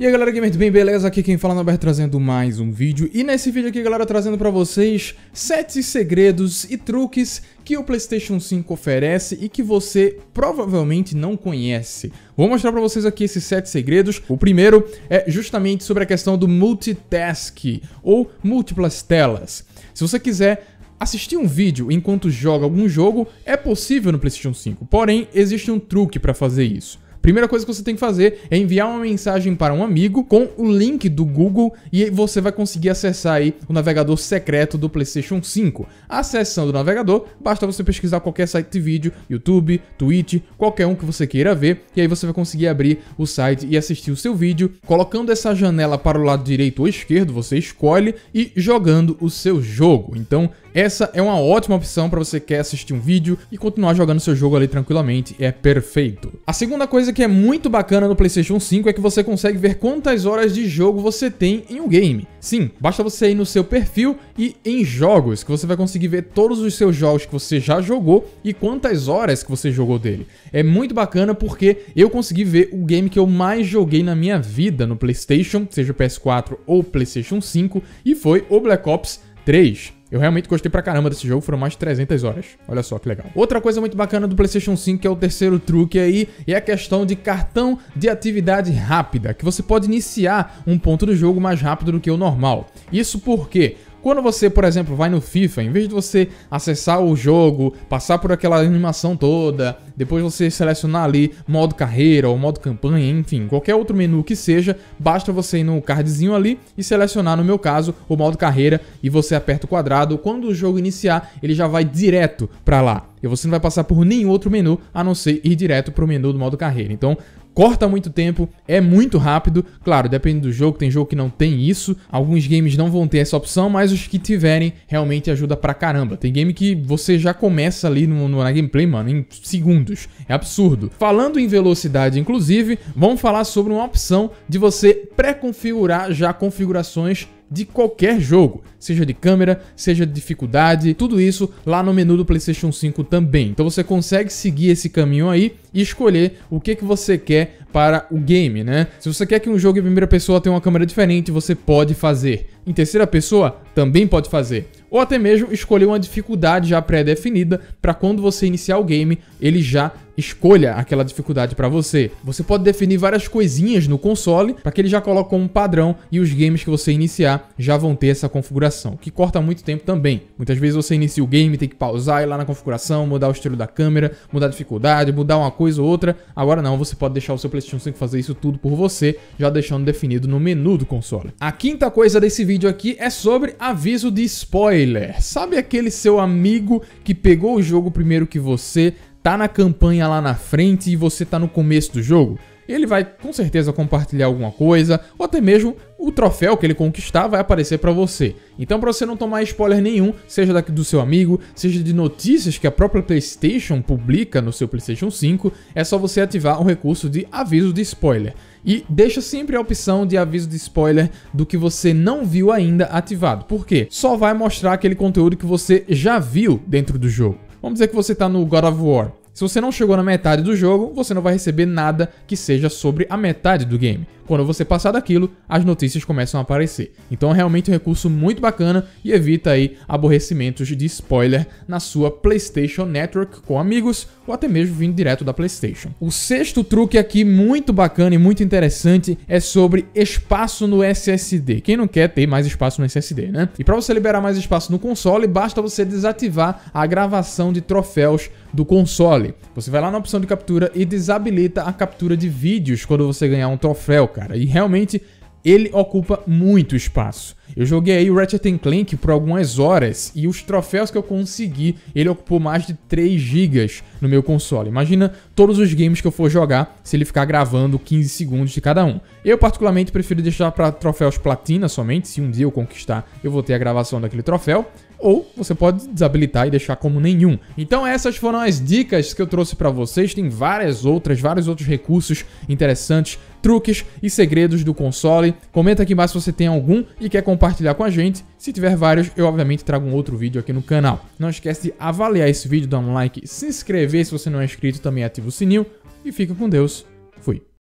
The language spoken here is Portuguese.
E aí galera, gamer do bem, beleza? Aqui quem fala é o Berto trazendo mais um vídeo E nesse vídeo aqui galera, trazendo pra vocês 7 segredos e truques que o Playstation 5 oferece e que você provavelmente não conhece Vou mostrar pra vocês aqui esses 7 segredos O primeiro é justamente sobre a questão do multitask ou múltiplas telas Se você quiser Assistir um vídeo enquanto joga algum jogo é possível no PlayStation 5, porém existe um truque para fazer isso primeira coisa que você tem que fazer é enviar uma mensagem para um amigo com o link do Google e você vai conseguir acessar aí o navegador secreto do PlayStation 5. Acessando o navegador, basta você pesquisar qualquer site de vídeo, YouTube, Twitch, qualquer um que você queira ver, e aí você vai conseguir abrir o site e assistir o seu vídeo, colocando essa janela para o lado direito ou esquerdo, você escolhe e jogando o seu jogo. Então, essa é uma ótima opção para você que quer assistir um vídeo e continuar jogando seu jogo ali tranquilamente, é perfeito. A segunda coisa que que é muito bacana no PlayStation 5 é que você consegue ver quantas horas de jogo você tem em um game. Sim, basta você ir no seu perfil e em jogos, que você vai conseguir ver todos os seus jogos que você já jogou e quantas horas que você jogou dele. É muito bacana porque eu consegui ver o game que eu mais joguei na minha vida no PlayStation, seja o PS4 ou PlayStation 5, e foi o Black Ops 3. Eu realmente gostei pra caramba desse jogo, foram mais de 300 horas. Olha só que legal. Outra coisa muito bacana do PlayStation 5, que é o terceiro truque aí, é a questão de cartão de atividade rápida, que você pode iniciar um ponto do jogo mais rápido do que o normal. Isso porque quando você, por exemplo, vai no FIFA, em vez de você acessar o jogo, passar por aquela animação toda, depois você selecionar ali modo carreira ou modo campanha, enfim, qualquer outro menu que seja, basta você ir no cardzinho ali e selecionar, no meu caso, o modo carreira e você aperta o quadrado. Quando o jogo iniciar, ele já vai direto para lá. E você não vai passar por nenhum outro menu a não ser ir direto para o menu do modo carreira. Então, corta muito tempo, é muito rápido. Claro, depende do jogo, tem jogo que não tem isso. Alguns games não vão ter essa opção, mas os que tiverem realmente ajuda pra caramba. Tem game que você já começa ali no, no na gameplay, mano, em segundos. É absurdo. Falando em velocidade, inclusive, vamos falar sobre uma opção de você pré-configurar já configurações de qualquer jogo, seja de câmera, seja de dificuldade, tudo isso lá no menu do PlayStation 5 também. Então você consegue seguir esse caminho aí e escolher o que, que você quer para o game, né? Se você quer que um jogo em primeira pessoa tenha uma câmera diferente, você pode fazer. Em terceira pessoa, também pode fazer ou até mesmo escolher uma dificuldade já pré-definida para quando você iniciar o game, ele já escolha aquela dificuldade para você. Você pode definir várias coisinhas no console para que ele já coloque como padrão e os games que você iniciar já vão ter essa configuração, que corta muito tempo também. Muitas vezes você inicia o game, tem que pausar, ir lá na configuração, mudar o estilo da câmera, mudar a dificuldade, mudar uma coisa ou outra. Agora não, você pode deixar o seu PlayStation 5 fazer isso tudo por você, já deixando definido no menu do console. A quinta coisa desse vídeo aqui é sobre aviso de spoiler spoiler. Sabe aquele seu amigo que pegou o jogo primeiro que você, tá na campanha lá na frente e você tá no começo do jogo? ele vai com certeza compartilhar alguma coisa, ou até mesmo o troféu que ele conquistar vai aparecer para você. Então, para você não tomar spoiler nenhum, seja daqui do seu amigo, seja de notícias que a própria PlayStation publica no seu PlayStation 5, é só você ativar o um recurso de aviso de spoiler. E deixa sempre a opção de aviso de spoiler do que você não viu ainda ativado. Por quê? Só vai mostrar aquele conteúdo que você já viu dentro do jogo. Vamos dizer que você está no God of War. Se você não chegou na metade do jogo, você não vai receber nada que seja sobre a metade do game. Quando você passar daquilo, as notícias começam a aparecer. Então é realmente um recurso muito bacana e evita aí aborrecimentos de spoiler na sua PlayStation Network com amigos ou até mesmo vindo direto da PlayStation. O sexto truque aqui muito bacana e muito interessante é sobre espaço no SSD. Quem não quer ter mais espaço no SSD, né? E para você liberar mais espaço no console, basta você desativar a gravação de troféus do console. Você vai lá na opção de captura e desabilita a captura de vídeos quando você ganhar um troféu, cara. E realmente ele ocupa muito espaço. Eu joguei aí o Ratchet Clank por algumas horas e os troféus que eu consegui, ele ocupou mais de 3 GB no meu console. Imagina todos os games que eu for jogar se ele ficar gravando 15 segundos de cada um. Eu particularmente prefiro deixar para troféus platina somente, se um dia eu conquistar, eu vou ter a gravação daquele troféu, ou você pode desabilitar e deixar como nenhum. Então essas foram as dicas que eu trouxe para vocês, tem várias outras, vários outros recursos interessantes truques e segredos do console. Comenta aqui embaixo se você tem algum e quer compartilhar com a gente. Se tiver vários, eu obviamente trago um outro vídeo aqui no canal. Não esquece de avaliar esse vídeo, dar um like, se inscrever se você não é inscrito, também ativa o sininho. E fica com Deus. Fui.